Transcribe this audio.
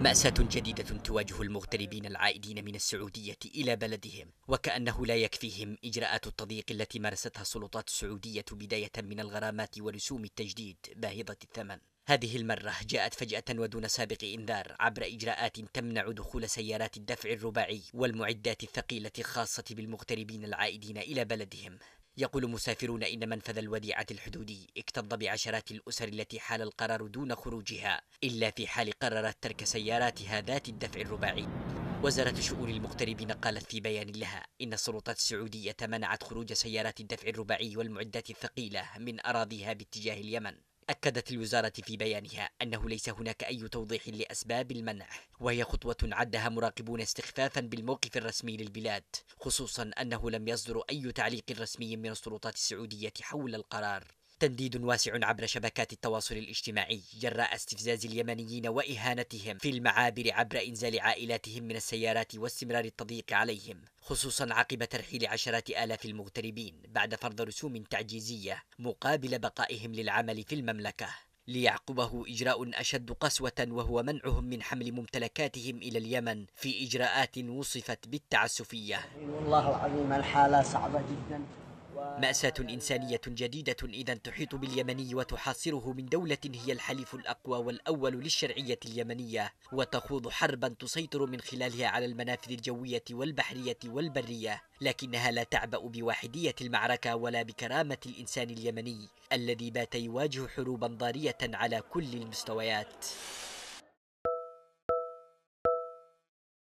مأساة جديدة تواجه المغتربين العائدين من السعودية إلى بلدهم وكأنه لا يكفيهم إجراءات التضييق التي مارستها السلطات السعودية بداية من الغرامات ورسوم التجديد باهظة الثمن هذه المرة جاءت فجأة ودون سابق إنذار عبر إجراءات تمنع دخول سيارات الدفع الرباعي والمعدات الثقيلة الخاصة بالمغتربين العائدين إلى بلدهم يقول مسافرون إن منفذ الوديعة الحدودي اكتظ بعشرات الأسر التي حال القرار دون خروجها إلا في حال قررت ترك سياراتها ذات الدفع الرباعي وزارة شؤون المغتربين قالت في بيان لها إن السلطات السعودية منعت خروج سيارات الدفع الرباعي والمعدات الثقيلة من أراضيها باتجاه اليمن أكدت الوزارة في بيانها أنه ليس هناك أي توضيح لأسباب المنع وهي خطوة عدها مراقبون استخفافا بالموقف الرسمي للبلاد خصوصا أنه لم يصدر أي تعليق رسمي من السلطات السعودية حول القرار تنديد واسع عبر شبكات التواصل الاجتماعي جراء استفزاز اليمنيين وإهانتهم في المعابر عبر إنزال عائلاتهم من السيارات واستمرار التضييق عليهم خصوصا عقب ترحيل عشرات آلاف المغتربين بعد فرض رسوم تعجيزية مقابل بقائهم للعمل في المملكة ليعقبه إجراء أشد قسوة وهو منعهم من حمل ممتلكاتهم إلى اليمن في إجراءات وصفت بالتعسفية والله العظيم الحالة صعبة جدا مأساة إنسانية جديدة إذا تحيط باليمني وتحاصره من دولة هي الحليف الأقوى والأول للشرعية اليمنية وتخوض حربا تسيطر من خلالها على المنافذ الجوية والبحرية والبرية لكنها لا تعبأ بواحدية المعركة ولا بكرامة الإنسان اليمني الذي بات يواجه حروبا ضارية على كل المستويات